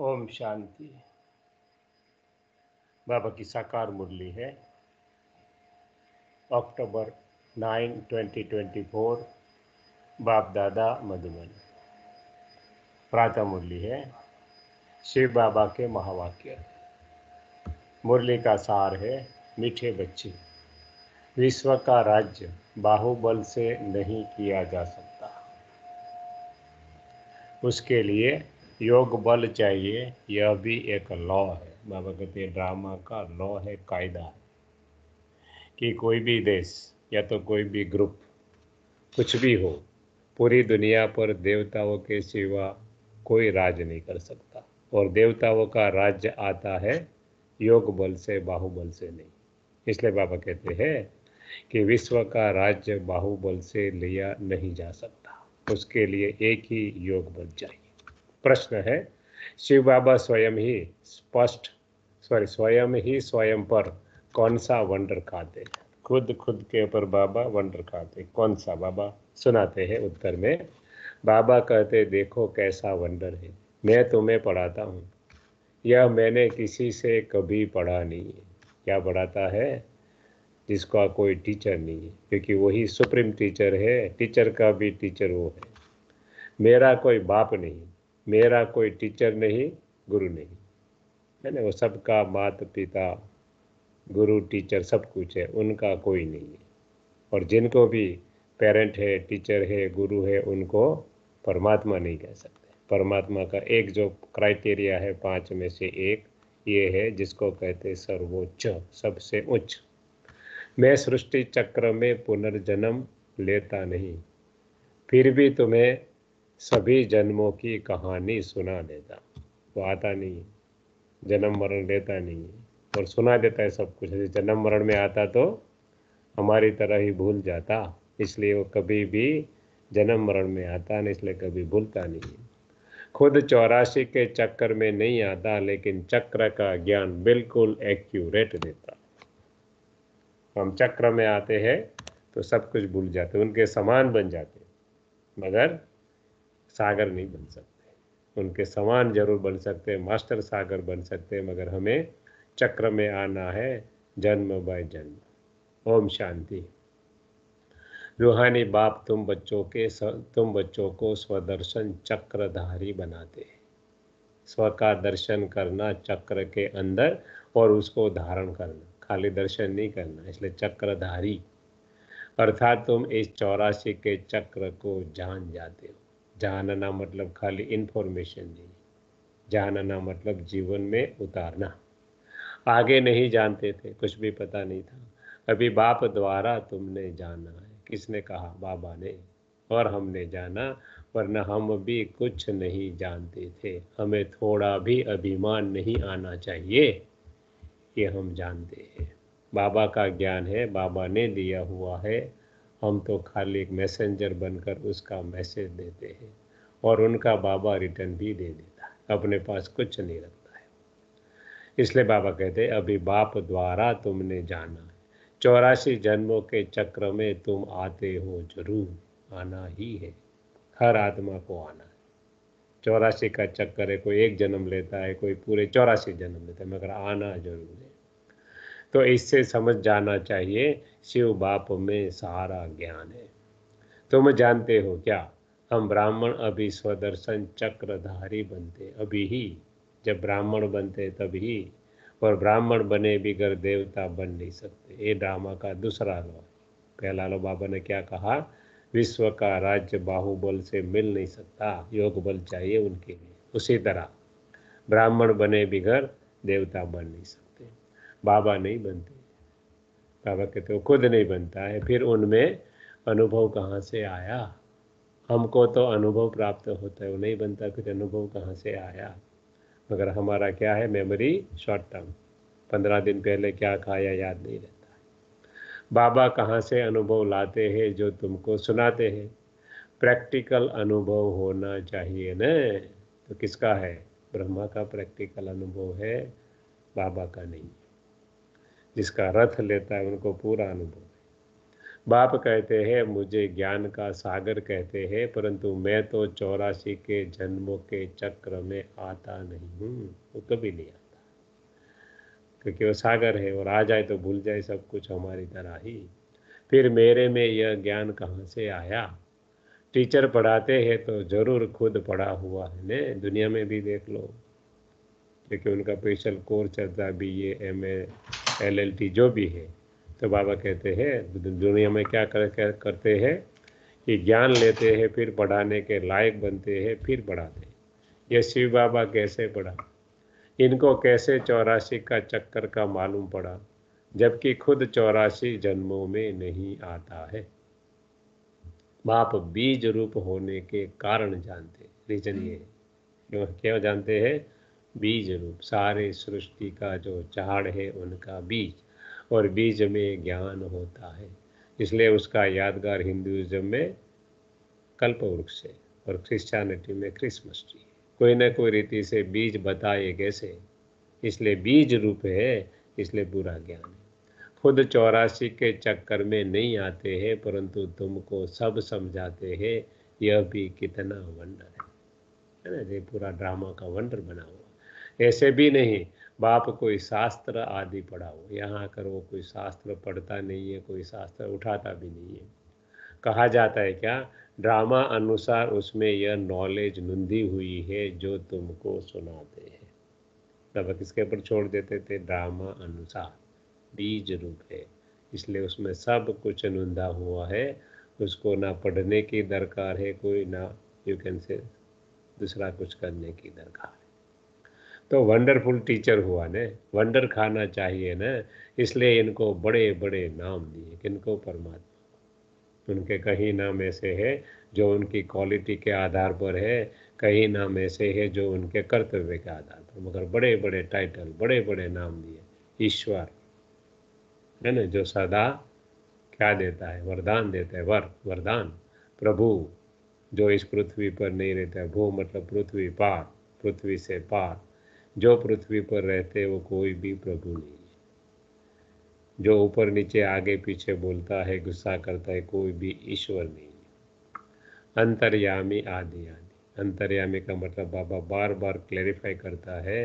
ओम शांति बाबा की साकार मुरली है अक्टूबर ट्वेंटी फोर बाप दादा मधुबन प्रातः मुरली है शिव बाबा के महावाक्य मुरली का सार है मीठे बच्चे विश्व का राज्य बाहुबल से नहीं किया जा सकता उसके लिए योग बल चाहिए यह भी एक लॉ है बाबा कहते हैं ड्रामा का लॉ है कायदा है कि कोई भी देश या तो कोई भी ग्रुप कुछ भी हो पूरी दुनिया पर देवताओं के सिवा कोई राज नहीं कर सकता और देवताओं का राज्य आता है योग बल से बाहुबल से नहीं इसलिए बाबा कहते हैं कि विश्व का राज्य बाहुबल से लिया नहीं जा सकता उसके लिए एक ही योग बल चाहिए प्रश्न है शिव बाबा स्वयं ही स्पष्ट सॉरी स्वयं ही स्वयं पर कौन सा वंडर खाते खुद खुद के ऊपर बाबा वंडर खाते कौन सा बाबा सुनाते हैं उत्तर में बाबा कहते देखो कैसा वंडर है मैं तुम्हें पढ़ाता हूँ यह मैंने किसी से कभी पढ़ा नहीं है क्या पढ़ाता है जिसका कोई टीचर नहीं है क्योंकि वही सुप्रीम टीचर है टीचर का भी टीचर वो है मेरा कोई बाप नहीं मेरा कोई टीचर नहीं गुरु नहीं है ना वो सबका माता पिता गुरु टीचर सब कुछ है उनका कोई नहीं है और जिनको भी पेरेंट है टीचर है गुरु है उनको परमात्मा नहीं कह सकते परमात्मा का एक जो क्राइटेरिया है पांच में से एक ये है जिसको कहते सर्वोच्च सबसे उच्च मैं सृष्टि चक्र में पुनर्जन्म लेता नहीं फिर भी तुम्हें सभी जन्मों की कहानी सुना देता वो आता नहीं है जन्म मरण देता नहीं है और सुना देता है सब कुछ ऐसे जन्म मरण में आता तो हमारी तरह ही भूल जाता इसलिए वो कभी भी जन्म मरण में आता नहीं इसलिए कभी भूलता नहीं खुद चौरासी के चक्कर में नहीं आता लेकिन चक्र का ज्ञान बिल्कुल एक्यूरेट देता हम चक्र में आते हैं तो सब कुछ भूल जाते उनके समान बन जाते मगर सागर नहीं बन सकते उनके समान जरूर बन सकते मास्टर सागर बन सकते मगर हमें चक्र में आना है जन्म बाय जन्म ओम शांति रूहानी बाप तुम बच्चों के तुम बच्चों को स्वदर्शन चक्रधारी बनाते स्व का दर्शन करना चक्र के अंदर और उसको धारण करना खाली दर्शन नहीं करना इसलिए चक्रधारी अर्थात तुम इस चौरासी के चक्र को जान जाते हो जानना मतलब खाली इन्फॉर्मेशन नहीं जानना मतलब जीवन में उतारना आगे नहीं जानते थे कुछ भी पता नहीं था अभी बाप द्वारा तुमने जाना है किसने कहा बाबा ने और हमने जाना वरना हम भी कुछ नहीं जानते थे हमें थोड़ा भी अभिमान नहीं आना चाहिए ये हम जानते हैं बाबा का ज्ञान है बाबा ने दिया हुआ है हम तो खाली एक मैसेंजर बनकर उसका मैसेज देते हैं और उनका बाबा रिटर्न भी दे देता है अपने पास कुछ नहीं रखता है इसलिए बाबा कहते हैं अभी बाप द्वारा तुमने जाना चौरासी जन्मों के चक्र में तुम आते हो जरूर आना ही है हर आत्मा को आना है चौरासी का चक्कर है कोई एक जन्म लेता है कोई पूरे चौरासी जन्म लेता है मगर आना जरूर है तो इससे समझ जाना चाहिए शिव बाप में सारा ज्ञान है तुम जानते हो क्या हम ब्राह्मण अभी स्वदर्शन चक्रधारी बनते अभी ही जब ब्राह्मण बनते तभी और ब्राह्मण बने बिगर देवता बन नहीं सकते ये ड्रामा का दूसरा लो पहला लो बाबा ने क्या कहा विश्व का राज्य बाहुबल से मिल नहीं सकता योग बल चाहिए उनके लिए उसी तरह ब्राह्मण बने बिगर देवता बन नहीं सकते बाबा नहीं बनते बाबा कहते हो खुद नहीं बनता है फिर उनमें अनुभव कहाँ से आया हमको तो अनुभव प्राप्त होता है वो नहीं बनता फिर अनुभव कहाँ से आया मगर हमारा क्या है मेमोरी शॉर्ट टर्म पंद्रह दिन पहले क्या खाया याद नहीं रहता बाबा कहाँ से अनुभव लाते हैं जो तुमको सुनाते हैं प्रैक्टिकल अनुभव होना चाहिए न तो किसका है ब्रह्मा का प्रैक्टिकल अनुभव है बाबा का नहीं जिसका रथ लेता है उनको पूरा अनुभव बाप कहते हैं मुझे ज्ञान का सागर कहते हैं परंतु मैं तो चौरासी के जन्मों के चक्र में आता नहीं हूँ वो कभी नहीं आता क्योंकि वो सागर है और आ जाए तो भूल जाए सब कुछ हमारी तरह ही फिर मेरे में यह ज्ञान कहाँ से आया टीचर पढ़ाते हैं तो जरूर खुद पढ़ा हुआ है ने दुनिया में भी देख लो क्योंकि उनका स्पेशल कोर्स चलता है B A M A LLT जो भी है तो बाबा कहते हैं दुनिया में क्या कर, कर करते हैं कि ज्ञान लेते हैं फिर बढ़ाने के लायक बनते हैं फिर बढ़ाते हैं ये शिव बाबा कैसे पढ़ा इनको कैसे चौरासी का चक्कर का मालूम पड़ा जबकि खुद चौरासी जन्मों में नहीं आता है बाप बीज रूप होने के कारण जानते रीजन ये क्यों क्यों जानते हैं बीज रूप सारे सृष्टि का जो चाड़ है उनका बीज और बीज में ज्ञान होता है इसलिए उसका यादगार हिंदुज्म में कल्प वृक्ष है और क्रिश्चियनिटी में क्रिसमस ट्री कोई ना कोई रीति से बीज बताए कैसे इसलिए बीज रूप है इसलिए पूरा ज्ञान है खुद चौरासी के चक्कर में नहीं आते हैं परंतु तुमको सब समझाते हैं यह भी कितना वंडर है ना ये पूरा ड्रामा का वंडर बना हुआ ऐसे भी नहीं बाप कोई शास्त्र आदि पढ़ाओ यहाँ आकर वो कोई शास्त्र पढ़ता नहीं है कोई शास्त्र उठाता भी नहीं है कहा जाता है क्या ड्रामा अनुसार उसमें यह नॉलेज नुंधी हुई है जो तुमको सुनाते हैं तब किसके ऊपर छोड़ देते थे ड्रामा अनुसार बीज रूप है इसलिए उसमें सब कुछ नुंधा हुआ है उसको ना पढ़ने की दरकार है कोई ना यू कैन से दूसरा कुछ करने की दरकार तो वंडरफुल टीचर हुआ न वंडर खाना चाहिए न इसलिए इनको बड़े बड़े नाम दिए किनको परमात्मा उनके कहीं नाम ऐसे है जो उनकी क्वालिटी के आधार पर है कहीं नाम ऐसे है जो उनके कर्तव्य के आधार पर मगर बड़े बड़े टाइटल बड़े बड़े नाम दिए ईश्वर है ना जो सदा क्या देता है वरदान देता है वर वरदान प्रभु जो इस पृथ्वी पर नहीं रहता है भू मतलब पृथ्वी पार पृथ्वी से पार जो पृथ्वी पर रहते वो कोई भी प्रभु नहीं है जो ऊपर नीचे आगे पीछे बोलता है गुस्सा करता है कोई भी ईश्वर नहीं है अंतर्यामी आदि आदि अंतर्यामी का मतलब बाबा बार बार क्लैरिफाई करता है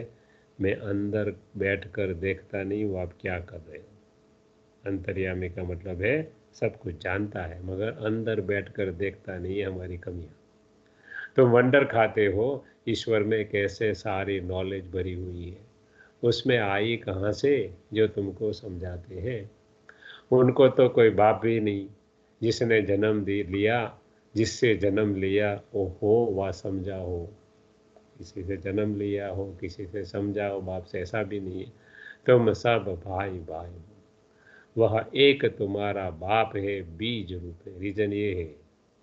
मैं अंदर बैठकर देखता नहीं हूँ आप क्या कर रहे हो अंतर्यामी का मतलब है सब कुछ जानता है मगर अंदर बैठकर देखता नहीं है हमारी कमियाँ तुम तो वंडर खाते हो ईश्वर में कैसे सारी नॉलेज भरी हुई है उसमें आई कहाँ से जो तुमको समझाते हैं उनको तो कोई बाप भी नहीं जिसने जन्म दे लिया जिससे जन्म लिया वो हो व समझा हो किसी से जन्म लिया हो किसी से समझा हो बाप से ऐसा भी नहीं है तुम सब भाई भाई हो वह एक तुम्हारा बाप है बीज रूप है रीजन ये है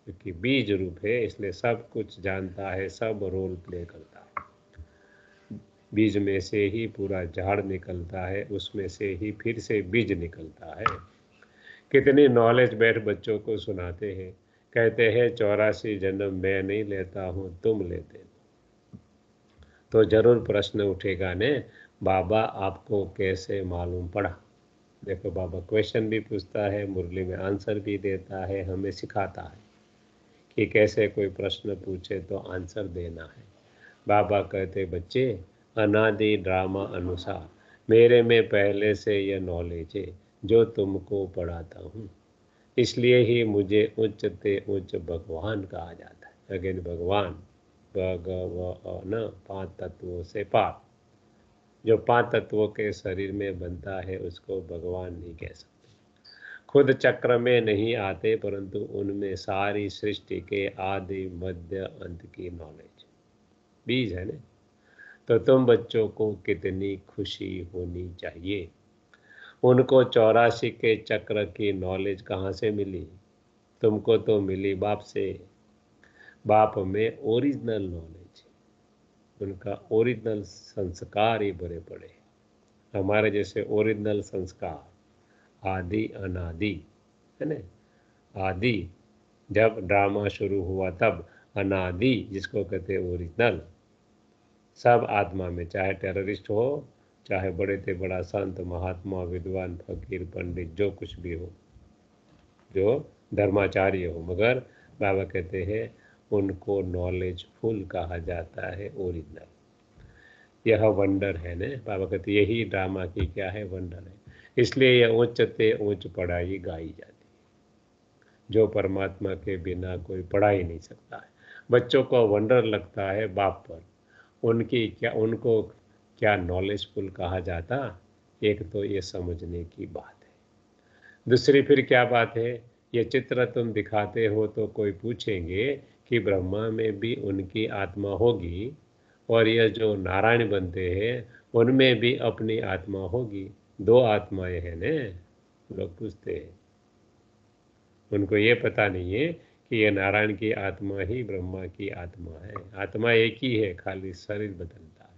क्योंकि बीज रूप है इसलिए सब कुछ जानता है सब रोल प्ले करता है बीज में से ही पूरा झाड़ निकलता है उसमें से ही फिर से बीज निकलता है कितनी नॉलेज बैठ बच्चों को सुनाते हैं कहते हैं चौरासी जन्म मैं नहीं लेता हूँ तुम लेते तो जरूर प्रश्न उठेगा ने बाबा आपको कैसे मालूम पड़ा देखो बाबा क्वेश्चन भी पूछता है मुरली में आंसर भी देता है हमें सिखाता है कि कैसे कोई प्रश्न पूछे तो आंसर देना है बाबा कहते बच्चे अनादि ड्रामा अनुसार मेरे में पहले से यह नॉलेज है जो तुमको पढ़ाता हूँ इसलिए ही मुझे उच्च ते उच्च भगवान कहा जाता है अगेन भगवान भगवान पांच तत्वों से पाप जो पांच तत्वों के शरीर में बनता है उसको भगवान नहीं कह सकते खुद चक्र में नहीं आते परंतु उनमें सारी सृष्टि के आदि मध्य अंत की नॉलेज बीज है ना तो तुम बच्चों को कितनी खुशी होनी चाहिए उनको चौरासी के चक्र की नॉलेज कहाँ से मिली तुमको तो मिली बाप से बाप में ओरिजिनल नॉलेज उनका ओरिजिनल संस्कार ही बड़े पड़े हमारे जैसे ओरिजिनल संस्कार आदि अनादि है ना आदि जब ड्रामा शुरू हुआ तब अनादि जिसको कहते हैं ओरिजिनल सब आत्मा में चाहे टेररिस्ट हो चाहे बड़े थे बड़ा संत महात्मा विद्वान फकीर पंडित जो कुछ भी हो जो धर्माचार्य हो मगर बाबा कहते हैं उनको नॉलेजफुल कहा जाता है ओरिजिनल यह वंडर है ना बाबा कहते यही ड्रामा की क्या है वंडर है इसलिए यह उच्चते उच्च पढ़ाई गाई जाती है जो परमात्मा के बिना कोई पढ़ा ही नहीं सकता है बच्चों को वंडर लगता है बाप पर उनकी क्या उनको क्या नॉलेजफुल कहा जाता एक तो ये समझने की बात है दूसरी फिर क्या बात है ये चित्र तुम दिखाते हो तो कोई पूछेंगे कि ब्रह्मा में भी उनकी आत्मा होगी और यह जो नारायण बनते हैं उनमें भी अपनी आत्मा होगी दो आत्माएं हैं ने लोग पूछते हैं उनको ये पता नहीं है कि यह नारायण की आत्मा ही ब्रह्मा की आत्मा है आत्मा एक ही है खाली शरीर बदलता है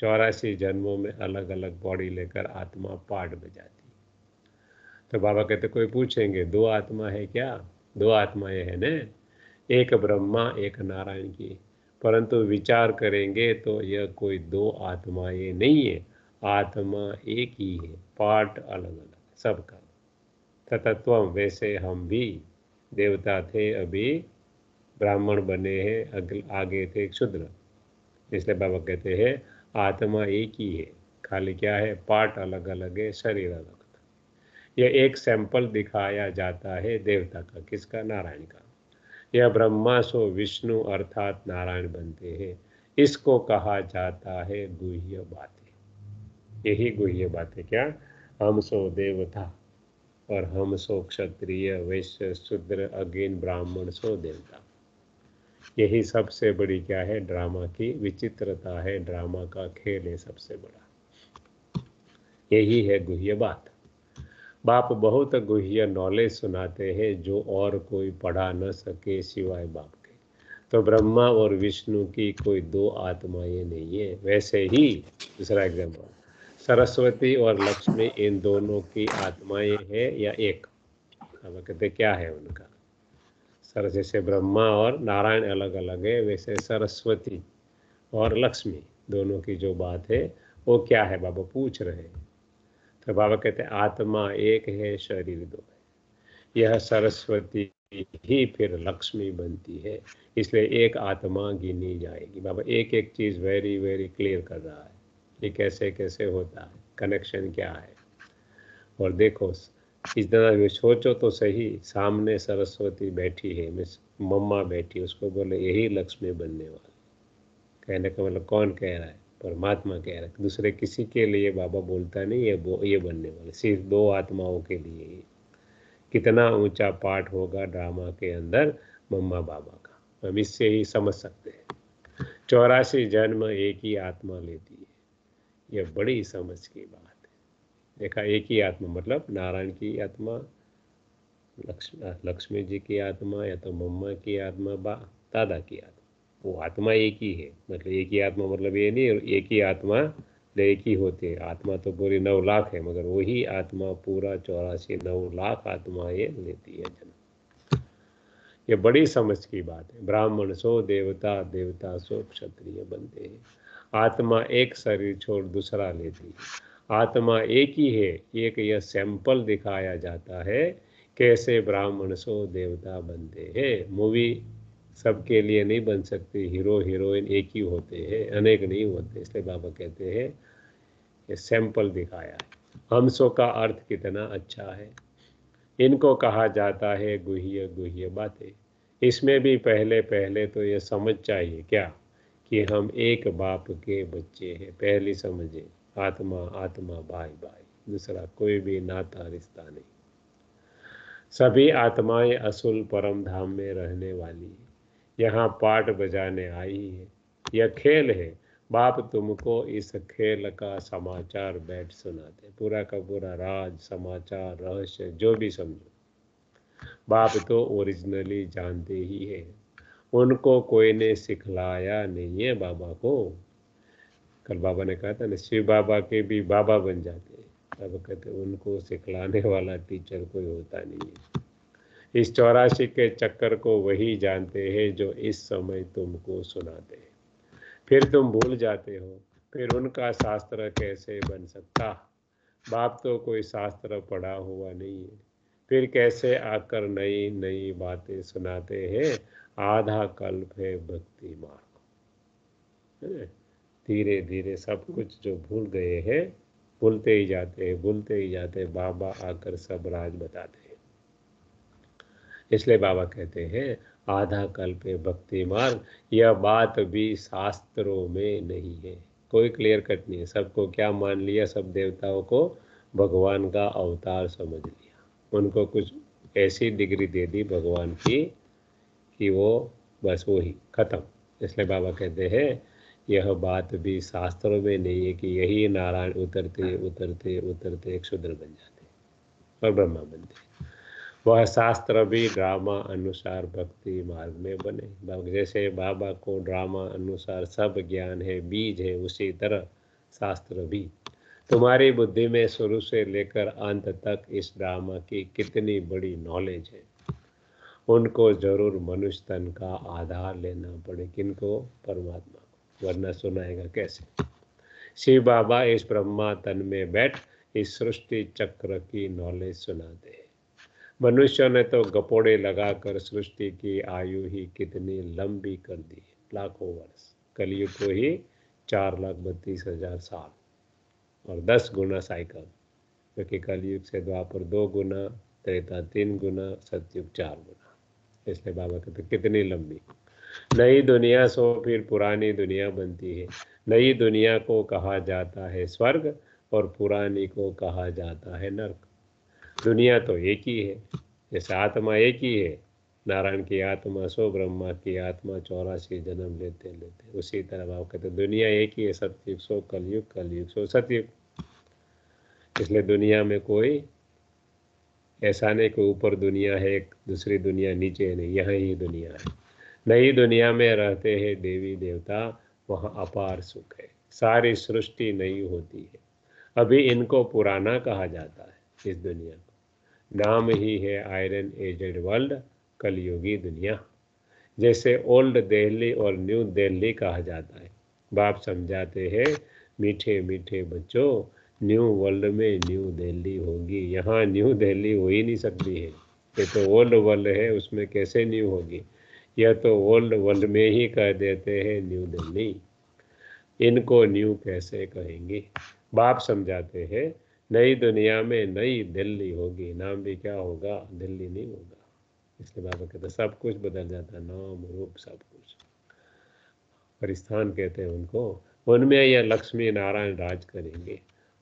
चौरासी जन्मों में अलग अलग बॉडी लेकर आत्मा पार्ट बजाती है तो बाबा कहते कोई पूछेंगे दो आत्मा है क्या दो आत्माएं हैं न एक ब्रह्मा एक नारायण की परंतु विचार करेंगे तो यह कोई दो आत्माएं नहीं है आत्मा एक ही है पार्ट अलग अलग सबका सतत्व वैसे हम भी देवता थे अभी ब्राह्मण बने हैं आगे थे क्षुद्र इसलिए बाबा कहते हैं आत्मा एक ही है खाली क्या है पार्ट अलग अलग है शरीर अलग यह एक सैंपल दिखाया जाता है देवता का किसका नारायण का यह ब्रह्मा सो विष्णु अर्थात नारायण बनते हैं इसको कहा जाता है गुह्य बातें यही गुह्य है क्या हम सो देवता और हम सो क्षत्रिय वैश्य शूद्र अगेन ब्राह्मण सो देवता यही सबसे बड़ी क्या है ड्रामा की विचित्रता है ड्रामा का खेल है सबसे बड़ा यही है गुह्य बात बाप बहुत गुह्य नॉलेज सुनाते हैं जो और कोई पढ़ा न सके सिवाय बाप के तो ब्रह्मा और विष्णु की कोई दो आत्माएं नहीं है वैसे ही दूसरा एग्जाम्पल सरस्वती और लक्ष्मी इन दोनों की आत्माएं हैं या एक अब कहते क्या है उनका सर जैसे ब्रह्मा और नारायण अलग अलग है वैसे सरस्वती और लक्ष्मी दोनों की जो बात है वो क्या है बाबा पूछ रहे तो बाबा कहते आत्मा एक है शरीर दो है यह सरस्वती ही फिर लक्ष्मी बनती है इसलिए एक आत्मा गिनी जाएगी बाबा एक एक चीज़ वेरी वेरी क्लियर कर रहा है कि कैसे कैसे होता है कनेक्शन क्या है और देखो इस तरह सोचो तो सही सामने सरस्वती बैठी है मिस मम्मा बैठी उसको बोले यही लक्ष्मी बनने वाली कहने का मतलब कौन कह रहा है परमात्मा कह रहा है दूसरे किसी के लिए बाबा बोलता नहीं ये बो, ये बनने वाले सिर्फ दो आत्माओं के लिए कितना ऊंचा पाठ होगा ड्रामा के अंदर मम्मा बाबा का हम इससे ही समझ सकते हैं चौरासी जन्म एक ही आत्मा लेती यह बड़ी समझ की बात है देखा एक ही आत्मा मतलब नारायण की आत्मा लक्ष्मी लक्ष्मी जी की आत्मा या तो मम्मा की आत्मा बा दादा की आत्मा वो आत्मा एक ही है मतलब एक ही आत्मा मतलब ये नहीं एक ही आत्मा एक ही होती है आत्मा तो पूरी नौ लाख है मगर वही आत्मा पूरा चौरासी नौ लाख आत्मा ये लेती है जन्म ये बड़ी समझ की बात है ब्राह्मण सो देवता देवता सो क्षत्रिय बनते हैं आत्मा एक शरीर छोड़ दूसरा लेती आत्मा एक ही है एक यह सैंपल दिखाया जाता है कैसे ब्राह्मण सो देवता बनते हैं मूवी सबके लिए नहीं बन सकती हीरो हीरोइन एक ही होते हैं अनेक नहीं होते इसलिए बाबा कहते हैं ये सैंपल दिखाया हम सो का अर्थ कितना अच्छा है इनको कहा जाता है गुह्य गुह्य बातें इसमें भी पहले पहले तो ये समझ चाहिए क्या कि हम एक बाप के बच्चे हैं पहली समझे आत्मा आत्मा भाई भाई दूसरा कोई भी नाता रिश्ता नहीं सभी आत्माएं असुल परम धाम में रहने वाली है यहाँ पाठ बजाने आई है यह खेल है बाप तुमको इस खेल का समाचार बैठ सुनाते पूरा का पूरा राज समाचार रहस्य जो भी समझो बाप तो ओरिजिनली जानते ही है उनको कोई ने सिखलाया नहीं है बाबा को कल बाबा ने कहा था ना शिव बाबा के भी बाबा बन जाते तब कहते उनको सिखलाने वाला टीचर कोई होता नहीं है इस चौरासी के चक्कर को वही जानते हैं जो इस समय तुमको सुनाते हैं फिर तुम भूल जाते हो फिर उनका शास्त्र कैसे बन सकता बाप तो कोई शास्त्र पढ़ा हुआ नहीं है फिर कैसे आकर नई नई बातें सुनाते हैं आधा कल्प है भक्ति मार्ग है धीरे धीरे सब कुछ जो भूल गए हैं भूलते ही जाते हैं भूलते ही जाते हैं बाबा आकर सब राज बताते हैं इसलिए बाबा कहते हैं आधा कल्प है भक्ति मार्ग यह बात भी शास्त्रों में नहीं है कोई क्लियर कट नहीं है सबको क्या मान लिया सब देवताओं को भगवान का अवतार समझ लिया उनको कुछ ऐसी डिग्री दे दी भगवान की कि वो बस वो ही खत्म इसलिए बाबा कहते हैं यह बात भी शास्त्रों में नहीं है कि यही नारायण उतरते हाँ। उतरते उतरते एक शूद्र बन जाते और ब्रह्मा बनते वह शास्त्र भी ड्रामा अनुसार भक्ति मार्ग में बने जैसे बाबा को ड्रामा अनुसार सब ज्ञान है बीज है उसी तरह शास्त्र भी तुम्हारी बुद्धि में शुरू से लेकर अंत तक इस ड्रामा की कितनी बड़ी नॉलेज है उनको जरूर मनुष्य तन का आधार लेना पड़े किनको परमात्मा को वरना सुनाएगा कैसे शिव बाबा इस ब्रह्मा तन में बैठ इस सृष्टि चक्र की नॉलेज सुनाते हैं मनुष्यों ने तो गपोड़े लगाकर सृष्टि की आयु ही कितनी लंबी कर दी लाखों वर्ष कलयुग को ही चार लाख बत्तीस हजार साल और दस गुना साइकिल क्योंकि तो कलयुग से द्वापर दो गुना त्रेता तीन गुना सत्युग चार गुना इसलिए बाबा कहते कितनी लंबी नई दुनिया सो फिर पुरानी दुनिया बनती है नई दुनिया को कहा जाता है स्वर्ग और पुरानी को कहा जाता है नर्क दुनिया तो एक ही है जैसे आत्मा एक ही है नारायण की आत्मा सो ब्रह्मा की आत्मा चौरासी जन्म लेते लेते उसी तरह बाबा कहते दुनिया एक ही है सत्युग सो कलयुग कलयुग सो सत्युग इसलिए दुनिया में कोई ऐसा नहीं कि ऊपर दुनिया है एक दूसरी दुनिया नीचे नहीं यहाँ ही दुनिया है नई दुनिया में रहते हैं देवी देवता वहाँ अपार सुख है सारी सृष्टि नई होती है अभी इनको पुराना कहा जाता है इस दुनिया को नाम ही है आयरन एजेड वर्ल्ड कलयुगी दुनिया जैसे ओल्ड दिल्ली और न्यू दिल्ली कहा जाता है बाप समझाते हैं मीठे मीठे बच्चों न्यू वर्ल्ड में न्यू दिल्ली होगी यहाँ न्यू दिल्ली हो ही नहीं सकती है ये तो ओल्ड वर्ल्ड है उसमें कैसे न्यू होगी यह तो ओल्ड वर्ल्ड में ही कह देते हैं न्यू दिल्ली इनको न्यू कैसे कहेंगे बाप समझाते हैं नई दुनिया में नई दिल्ली होगी नाम भी क्या होगा दिल्ली नहीं होगा इसलिए बाबा कहते सब कुछ बदल जाता नाम रूप सब कुछ और स्थान कहते हैं उनको उनमें यह लक्ष्मी नारायण राज करेंगे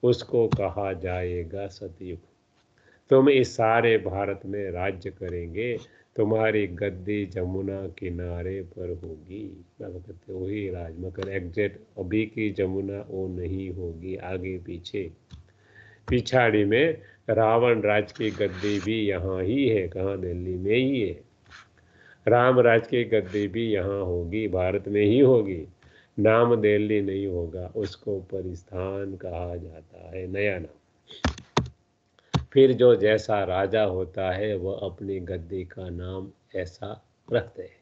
उसको कहा जाएगा सतयुग तुम इस सारे भारत में राज्य करेंगे तुम्हारी गद्दी जमुना किनारे पर होगी क्या कहते वही राज मगर एग्जैक्ट अभी की जमुना वो नहीं होगी आगे पीछे पिछाड़ी में रावण राज की गद्दी भी यहाँ ही है कहाँ दिल्ली में ही है राम राज की गद्दी भी यहाँ होगी भारत में ही होगी नाम दिल्ली नहीं होगा उसको ऊपर स्थान कहा जाता है नया नाम फिर जो जैसा राजा होता है वह अपनी गद्दी का नाम ऐसा रखते हैं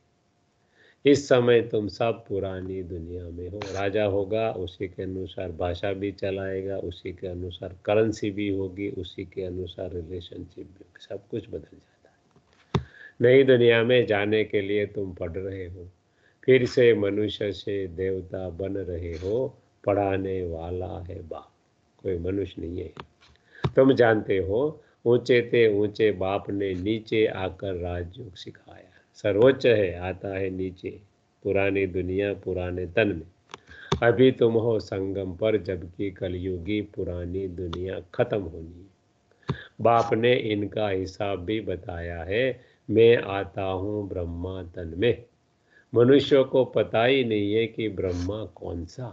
इस समय तुम सब पुरानी दुनिया में हो राजा होगा उसी के अनुसार भाषा भी चलाएगा उसी के अनुसार करेंसी भी होगी उसी के अनुसार रिलेशनशिप भी सब कुछ बदल जाता है नई दुनिया में जाने के लिए तुम पढ़ रहे हो फिर से मनुष्य से देवता बन रहे हो पढ़ाने वाला है बाप कोई मनुष्य नहीं है तुम जानते हो ऊंचे थे ऊंचे बाप ने नीचे आकर राजयोग सिखाया सर्वोच्च है आता है नीचे पुरानी दुनिया पुराने तन में अभी तुम हो संगम पर जबकि कलयुगी पुरानी दुनिया खत्म होनी है बाप ने इनका हिसाब भी बताया है मैं आता हूँ ब्रह्मा तन में मनुष्यों को पता ही नहीं है कि ब्रह्मा कौन सा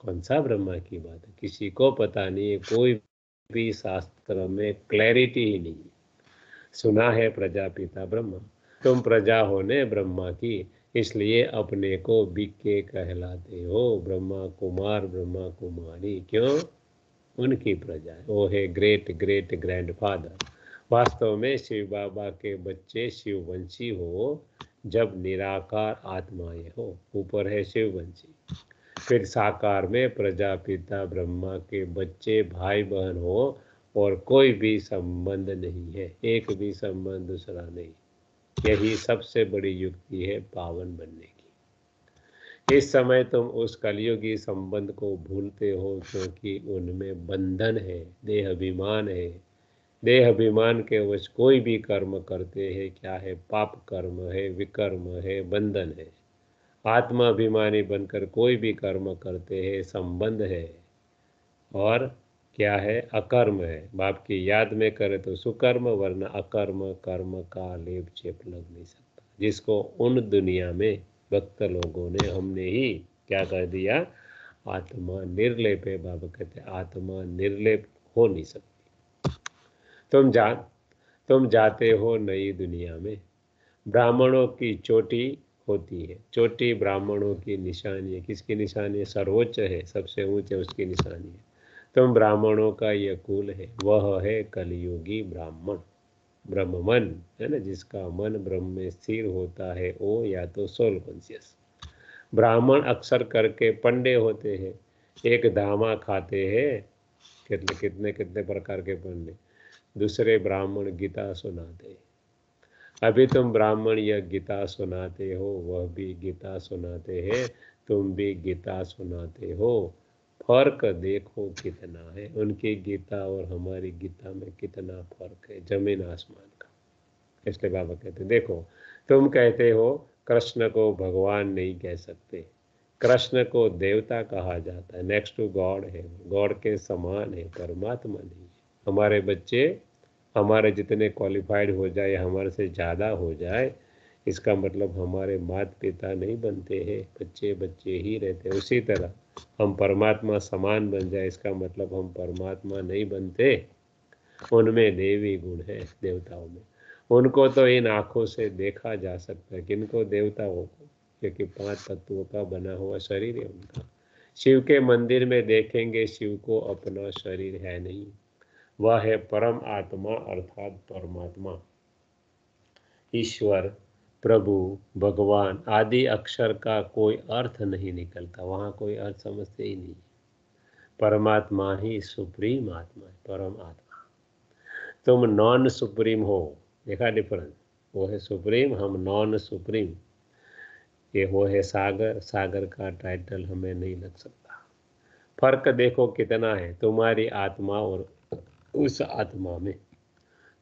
कौन सा ब्रह्मा की बात है किसी को पता नहीं है कोई भी शास्त्र में क्लैरिटी ही नहीं सुना है प्रजापिता ब्रह्मा तुम प्रजा होने ब्रह्मा की इसलिए अपने को बिके कहलाते हो ब्रह्मा कुमार ब्रह्मा कुमारी क्यों उनकी प्रजा है वो है ग्रेट ग्रेट ग्रैंडफादर वास्तव में शिव बाबा के बच्चे शिववंशी हो जब निराकार आत्माएं हो ऊपर है शिव वंशी फिर साकार में प्रजापिता ब्रह्मा के बच्चे भाई बहन हो और कोई भी संबंध नहीं है एक भी संबंध दूसरा नहीं यही सबसे बड़ी युक्ति है पावन बनने की इस समय तुम उस कलियुगी संबंध को भूलते हो क्योंकि उनमें बंधन है देह अभिमान है देह अभिमान के वश कोई भी कर्म करते हैं क्या है पाप कर्म है विकर्म है बंधन है आत्माभिमानी बनकर कोई भी कर्म करते हैं संबंध है और क्या है अकर्म है बाप की याद में करे तो सुकर्म वरना अकर्म कर्म का लेप चेप लग नहीं सकता जिसको उन दुनिया में भक्त लोगों ने हमने ही क्या कर दिया आत्मा निर्लेप है बाबा कहते आत्मा निर्लेप हो नहीं सकता तुम जा तुम जाते हो नई दुनिया में ब्राह्मणों की चोटी होती है चोटी ब्राह्मणों की निशानी है किसकी निशानी है सर्वोच्च है सबसे ऊंचे उसकी निशानी है तुम ब्राह्मणों का यह कुल है वह है कलयुगी ब्राह्मण ब्रह्म मन है ना जिसका मन ब्रह्म में स्थिर होता है ओ या तो सोल कॉन्सियस ब्राह्मण अक्सर करके पंडे होते हैं एक धामा खाते हैं कितने कितने कितने प्रकार के पंडे दूसरे ब्राह्मण गीता सुनाते अभी तुम ब्राह्मण यह गीता सुनाते हो वह भी गीता सुनाते हैं तुम भी गीता सुनाते हो फर्क देखो कितना है उनकी गीता और हमारी गीता में कितना फर्क है जमीन आसमान का इसलिए बाबा कहते देखो तुम कहते हो कृष्ण को भगवान नहीं कह सकते कृष्ण को देवता कहा जाता है नेक्स्ट टू गॉड है गॉड के समान है परमात्मा नहीं हमारे बच्चे हमारे जितने क्वालिफाइड हो जाए हमारे से ज़्यादा हो जाए इसका मतलब हमारे माता पिता नहीं बनते हैं बच्चे बच्चे ही रहते हैं उसी तरह हम परमात्मा समान बन जाए इसका मतलब हम परमात्मा नहीं बनते उनमें देवी गुण है देवताओं में उनको तो इन आँखों से देखा जा सकता है किनको देवताओं को क्योंकि पांच तत्वों का बना हुआ शरीर है उनका शिव के मंदिर में देखेंगे शिव को अपना शरीर है नहीं वह है परम आत्मा अर्थात परमात्मा ईश्वर प्रभु भगवान आदि अक्षर का कोई अर्थ नहीं निकलता वहाँ कोई अर्थ समझते ही नहीं परमात्मा ही सुप्रीम आत्मा है परम आत्मा तुम नॉन सुप्रीम हो देखा डिफरेंस वो है सुप्रीम हम नॉन सुप्रीम ये वो है सागर सागर का टाइटल हमें नहीं लग सकता फर्क देखो कितना है तुम्हारी आत्मा और उस आत्मा में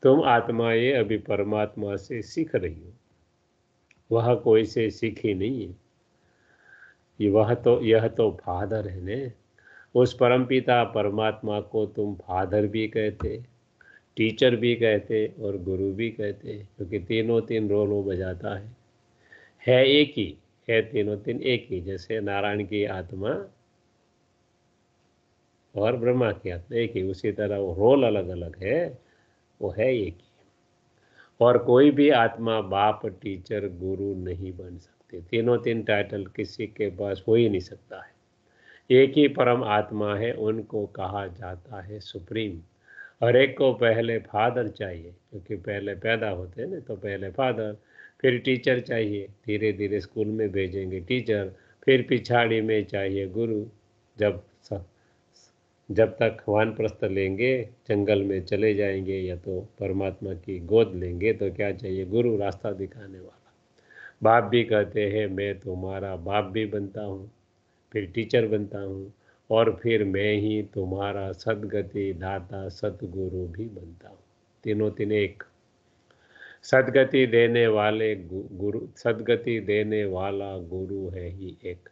तुम आत्मा ये अभी परमात्मा से सीख रही हो वह कोई से सीखी नहीं है ये वह तो यह तो फादर है ने उस परमपिता परमात्मा को तुम फादर भी कहते टीचर भी कहते और गुरु भी कहते क्योंकि तीनों तीन रोल वो बजाता है है एक ही है तीनों तीन एक ही जैसे नारायण की आत्मा और ब्रह्मा की आत्मा एक ही उसी तरह वो रोल अलग अलग है वो है एक ही और कोई भी आत्मा बाप टीचर गुरु नहीं बन सकते तीनों तीन टाइटल किसी के पास हो ही नहीं सकता है एक ही परम आत्मा है उनको कहा जाता है सुप्रीम हर एक को पहले फादर चाहिए क्योंकि पहले पैदा होते हैं ना तो पहले फादर फिर टीचर चाहिए धीरे धीरे स्कूल में भेजेंगे टीचर फिर पिछाड़ी में चाहिए गुरु जब जब तक वानप्रस्थ लेंगे जंगल में चले जाएंगे या तो परमात्मा की गोद लेंगे तो क्या चाहिए गुरु रास्ता दिखाने वाला बाप भी कहते हैं मैं तुम्हारा बाप भी बनता हूँ फिर टीचर बनता हूँ और फिर मैं ही तुम्हारा सदगति दाता सतगुरु भी बनता हूँ तीनों तीन एक सदगति देने वाले गुरु सदगति देने वाला गुरु है ही एक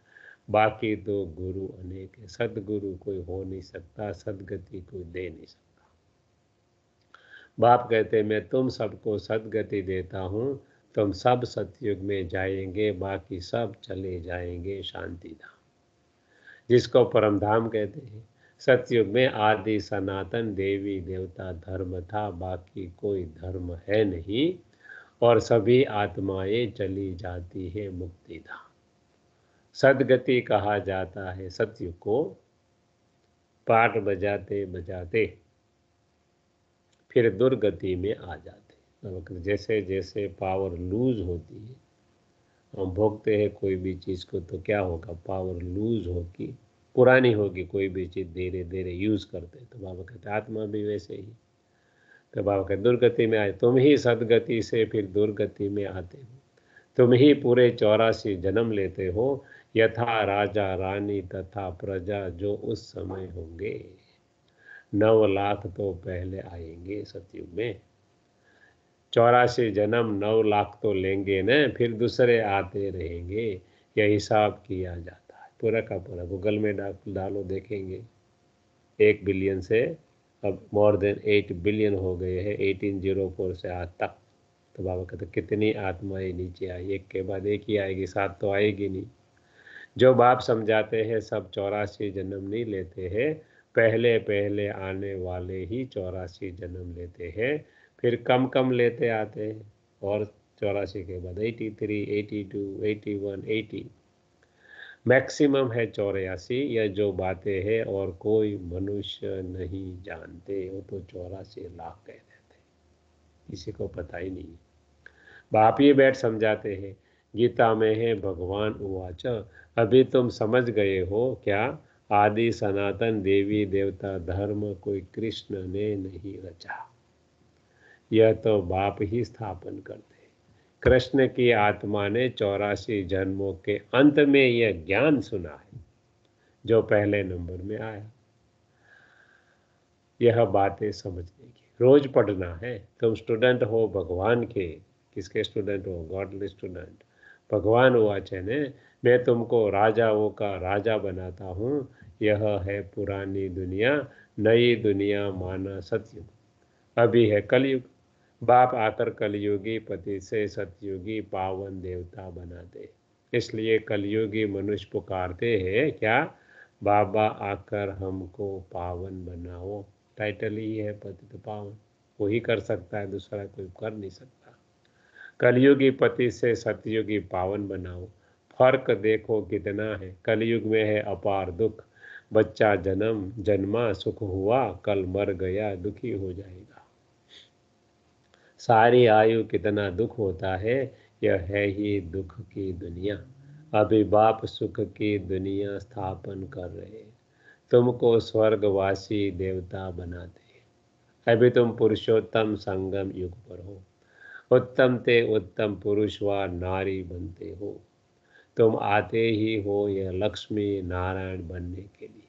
बाकी दो गुरु अनेक है सदगुरु कोई हो नहीं सकता सदगति कोई दे नहीं सकता बाप कहते मैं तुम सबको सदगति देता हूँ तुम सब सतयुग में जाएंगे बाकी सब चले जाएंगे शांति धाम जिसको परम धाम कहते हैं सतयुग में आदि सनातन देवी देवता धर्म था बाकी कोई धर्म है नहीं और सभी आत्माएं चली जाती है मुक्ति धाम सदगति कहा जाता है सत्य को पाठ बजाते बजाते फिर दुर्गति में आ जाते जैसे जैसे पावर लूज होती है हम भोगते हैं कोई भी चीज़ को तो क्या होगा पावर लूज होगी पुरानी होगी कोई भी चीज़ धीरे धीरे यूज़ करते तो बाबा कहते आत्मा भी वैसे ही तो बाबा कहते दुर्गति में आए तुम ही सदगति से फिर दुर्गति में आते हो तुम ही पूरे चौरासी जन्म लेते हो यथा राजा रानी तथा प्रजा जो उस समय होंगे नव लाख तो पहले आएंगे सतयुग में चौरासी जन्म नौ लाख तो लेंगे न फिर दूसरे आते रहेंगे यह हिसाब किया जाता है पूरा का पूरा गूगल में डाल डालो देखेंगे एक बिलियन से अब मोर देन एट बिलियन हो गए हैं एटीन जीरो फोर से आज तक तो बाबा कहते कितनी आत्माएं नीचे आई एक के बाद एक ही आएगी सात तो आएगी नहीं जो बाप समझाते हैं सब चौरासी जन्म नहीं लेते हैं पहले पहले आने वाले ही चौरासी जन्म लेते हैं फिर कम कम लेते आते हैं और चौरासी के बाद 83, 82, 81, 80 मैक्सिमम है चौरासी या जो बातें हैं और कोई मनुष्य नहीं जानते वो तो चौरासी लाख कह देते किसी को पता ही नहीं बाप ये बैठ समझाते हैं गीता में है भगवान उवाच अभी तुम समझ गए हो क्या आदि सनातन देवी देवता धर्म कोई कृष्ण ने नहीं रचा यह तो बाप ही स्थापन करते कृष्ण की आत्मा ने चौरासी जन्मों के अंत में यह ज्ञान सुना है जो पहले नंबर में आया यह बातें समझने की रोज पढ़ना है तुम स्टूडेंट हो भगवान के किसके स्टूडेंट हो गॉडली स्टूडेंट भगवान हुआ है मैं तुमको राजाओं का राजा बनाता हूँ यह है पुरानी दुनिया नई दुनिया माना सतयुग अभी है कलयुग बाप आकर कलयुगी पति से सतयुगी पावन देवता बनाते इसलिए कलयुगी मनुष्य पुकारते हैं क्या बाबा आकर हमको पावन बनाओ टाइटल ही है पति तो पावन वही कर सकता है दूसरा कोई कर नहीं सकता कलयुगी पति से सतयुगी पावन बनाओ फर्क देखो कितना है कलयुग में है अपार दुख बच्चा जन्म जन्मा सुख हुआ कल मर गया दुखी हो जाएगा सारी आयु कितना दुख होता है यह है ही दुख की दुनिया अभी बाप सुख की दुनिया स्थापन कर रहे तुमको स्वर्गवासी देवता बनाते अभी तुम पुरुषोत्तम संगम युग पर हो उत्तम ते उत्तम पुरुष व नारी बनते हो तुम आते ही हो यह लक्ष्मी नारायण बनने के लिए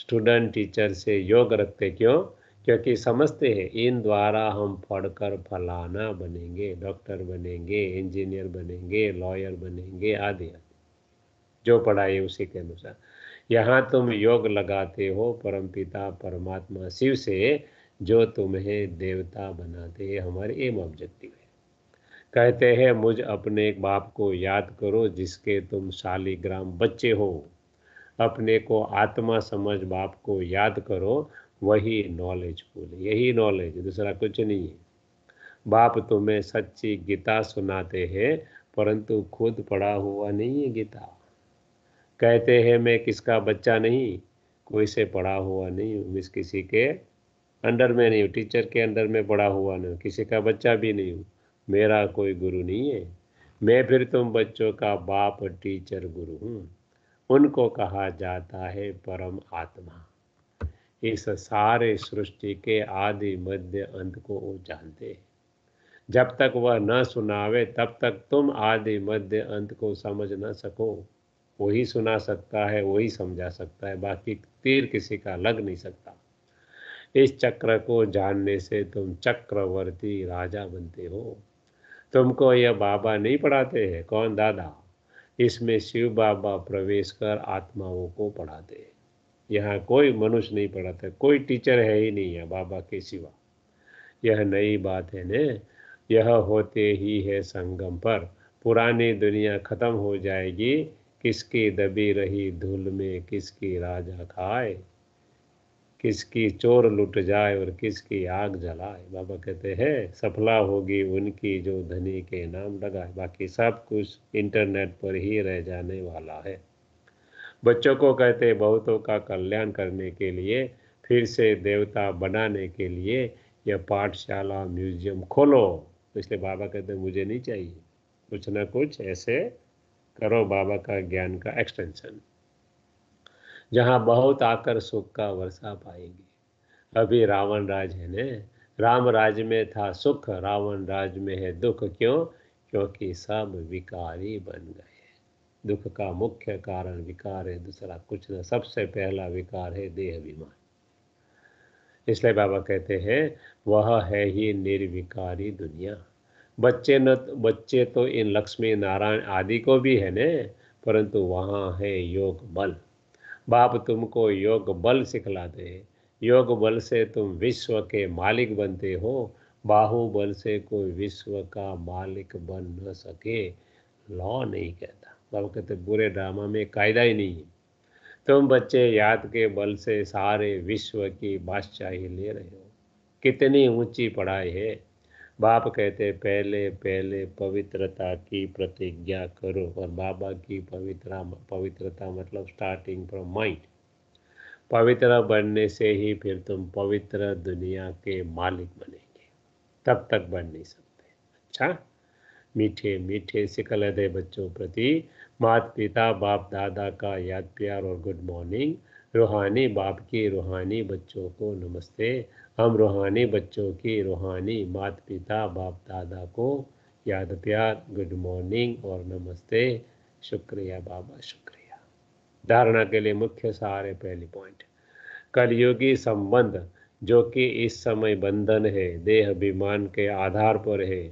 स्टूडेंट टीचर से योग रखते क्यों क्योंकि समझते हैं इन द्वारा हम पढ़कर फलाना बनेंगे डॉक्टर बनेंगे इंजीनियर बनेंगे लॉयर बनेंगे आदि आदि जो पढ़ाई उसी के अनुसार यहाँ तुम योग लगाते हो परम पिता परमात्मा शिव से जो तुम्हें देवता बनाते हैं हमारे एम ऑब्जेक्टिव कहते हैं मुझ अपने बाप को याद करो जिसके तुम शालीग्राम बच्चे हो अपने को आत्मा समझ बाप को याद करो वही नॉलेज बोले यही नॉलेज दूसरा कुछ नहीं है बाप तुम्हें सच्ची गीता सुनाते हैं परंतु खुद पढ़ा हुआ नहीं है गीता कहते हैं मैं किसका बच्चा नहीं कोई से पढ़ा हुआ नहीं हूँ मिस किसी के अंडर में नहीं हूँ टीचर के अंडर में पढ़ा हुआ नहीं हूँ किसी का बच्चा भी नहीं हूँ मेरा कोई गुरु नहीं है मैं फिर तुम बच्चों का बाप टीचर गुरु हूँ उनको कहा जाता है परम आत्मा इस सारे सृष्टि के आदि मध्य अंत को वो जानते हैं जब तक वह न सुनावे तब तक तुम आदि मध्य अंत को समझ न सको वही सुना सकता है वही समझा सकता है बाकी तीर किसी का लग नहीं सकता इस चक्र को जानने से तुम चक्रवर्ती राजा बनते हो तुमको यह बाबा नहीं पढ़ाते हैं कौन दादा इसमें शिव बाबा प्रवेश कर आत्माओं को पढ़ाते हैं यहाँ कोई मनुष्य नहीं पढ़ाता कोई टीचर है ही नहीं है बाबा के सिवा यह नई बात है न यह होते ही है संगम पर पुरानी दुनिया खत्म हो जाएगी किसकी दबी रही धूल में किसकी राजा खाए किसकी चोर लुट जाए और किसकी आग जलाए बाबा कहते हैं सफला होगी उनकी जो धनी के नाम लगाए बाकी सब कुछ इंटरनेट पर ही रह जाने वाला है बच्चों को कहते बहुतों का कल्याण करने के लिए फिर से देवता बनाने के लिए यह पाठशाला म्यूजियम खोलो तो इसलिए बाबा कहते मुझे नहीं चाहिए कुछ ना कुछ ऐसे करो बाबा का ज्ञान का एक्सटेंशन जहाँ बहुत आकर सुख का वर्षा पाएगी अभी रावण राज है ने राम राज में था सुख रावण राज में है दुख क्यों क्योंकि सब विकारी बन गए दुख का मुख्य कारण विकार है दूसरा कुछ न सबसे पहला विकार है देह विमान इसलिए बाबा कहते हैं वह है ही निर्विकारी दुनिया बच्चे न तो, बच्चे तो इन लक्ष्मी नारायण आदि को भी है ने परंतु वहाँ है योग बल बाप तुमको योग बल सिखलाते योग बल से तुम विश्व के मालिक बनते हो बाहुबल से कोई विश्व का मालिक बन न सके लॉ नहीं कहता बाप कहते बुरे ड्रामा में कायदा ही नहीं है तुम बच्चे याद के बल से सारे विश्व की बादशाही ले रहे हो कितनी ऊंची पढ़ाई है बाप कहते पहले पहले पवित्रता की प्रतिज्ञा करो और बाबा की पवित्र पवित्रता मतलब स्टार्टिंग फ्रॉम माइंड पवित्र बनने से ही फिर तुम पवित्र दुनिया के मालिक बनेंगे तब तक बन नहीं सकते अच्छा मीठे मीठे सिकल दे बच्चों प्रति मात पिता बाप दादा का याद प्यार और गुड मॉर्निंग रूहानी बाप की रूहानी बच्चों को नमस्ते हम रूहानी बच्चों की रूहानी माता पिता बाप दादा को याद प्यार गुड मॉर्निंग और नमस्ते शुक्रिया बाबा शुक्रिया धारणा के लिए मुख्य सारे पहली पॉइंट कलयुगी संबंध जो कि इस समय बंधन है देह अभिमान के आधार पर है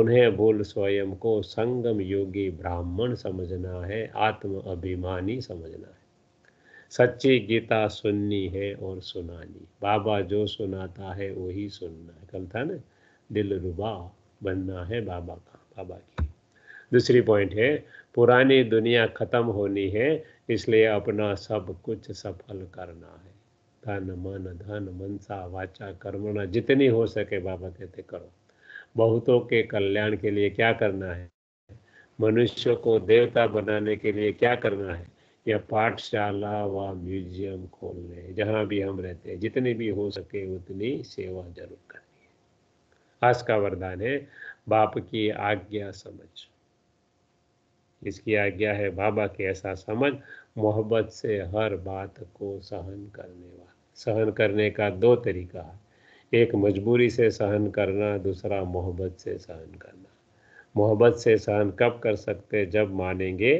उन्हें भूल स्वयं को संगम योगी ब्राह्मण समझना है आत्म अभिमानी समझना है सच्ची गीता सुननी है और सुनानी बाबा जो सुनाता है वही सुनना है कल था ना दिल रुबा बनना है बाबा का बाबा की दूसरी पॉइंट है पुरानी दुनिया खत्म होनी है इसलिए अपना सब कुछ सफल करना है धन मन धन मनसा वाचा कर्मणा जितनी हो सके बाबा कहते करो बहुतों के कल्याण के लिए क्या करना है मनुष्य को देवता बनाने के लिए क्या करना है या पाठशाला व म्यूजियम खोल लें जहाँ भी हम रहते हैं जितने भी हो सके उतनी सेवा जरूर करनी है आज का वरदान है बाप की आज्ञा समझ इसकी आज्ञा है बाबा के ऐसा समझ मोहब्बत से हर बात को सहन करने वाला सहन करने का दो तरीका है एक मजबूरी से सहन करना दूसरा मोहब्बत से सहन करना मोहब्बत से सहन कब कर सकते जब मानेंगे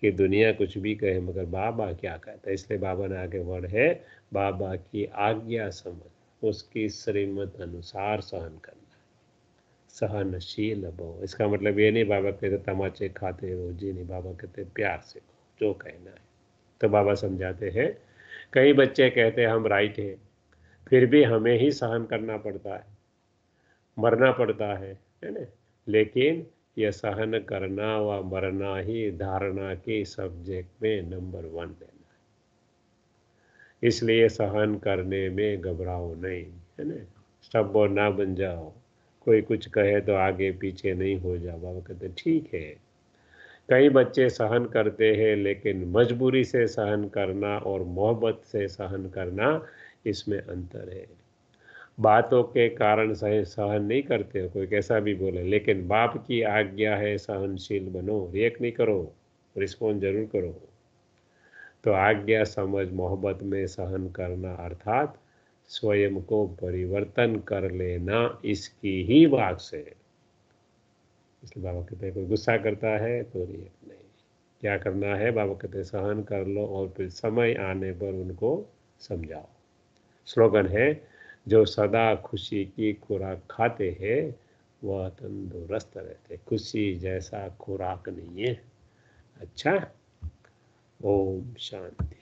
कि दुनिया कुछ भी कहे मगर बाबा क्या कहता है इसलिए बाबा ने आगे वर्ड है बाबा की आज्ञा समझ उसकी श्रीमत अनुसार सहन करना सहनशील बो इसका मतलब ये नहीं बाबा कहते तमाचे खाते रहो जी नहीं बाबा कहते प्यार से जो कहना है तो बाबा समझाते हैं कई बच्चे कहते हैं हम राइट हैं फिर भी हमें ही सहन करना पड़ता है मरना पड़ता है है ना लेकिन यह सहन करना व मरना ही धारणा के सब्जेक्ट में नंबर वन देना है इसलिए सहन करने में घबराओ नहीं है ना स्टब्बो ना बन जाओ कोई कुछ कहे तो आगे पीछे नहीं हो जाओ बाबा कहते ठीक है कई बच्चे सहन करते हैं लेकिन मजबूरी से सहन करना और मोहब्बत से सहन करना इसमें अंतर है बातों के कारण सह सहन नहीं करते कोई कैसा भी बोले लेकिन बाप की आज्ञा है सहनशील बनो रिएक्ट नहीं करो रिस्पॉन्स जरूर करो तो आज्ञा समझ मोहब्बत में सहन करना अर्थात स्वयं को परिवर्तन कर लेना इसकी ही बात से इसलिए बाबा कहते हैं कोई गुस्सा करता है तो रिएक्ट नहीं क्या करना है बाबा कहते हैं सहन कर लो और फिर समय आने पर उनको समझाओ स्लोगन है जो सदा खुशी की खुराक खाते हैं वह तंदुरुस्त रहते खुशी जैसा खुराक नहीं है अच्छा ओम शांति